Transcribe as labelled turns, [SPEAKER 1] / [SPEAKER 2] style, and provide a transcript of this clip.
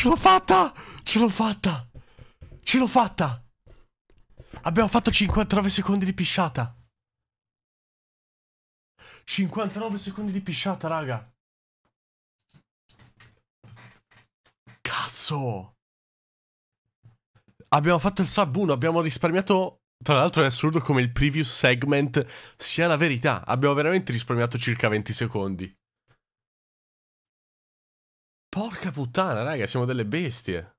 [SPEAKER 1] Ce l'ho fatta! Ce l'ho fatta! Ce l'ho fatta! Abbiamo fatto 59 secondi di pisciata. 59 secondi di pisciata, raga.
[SPEAKER 2] Cazzo! Abbiamo fatto il sub 1, abbiamo risparmiato... Tra l'altro è assurdo come il previous segment sia la verità. Abbiamo veramente risparmiato circa 20 secondi. Porca puttana, raga, siamo delle bestie.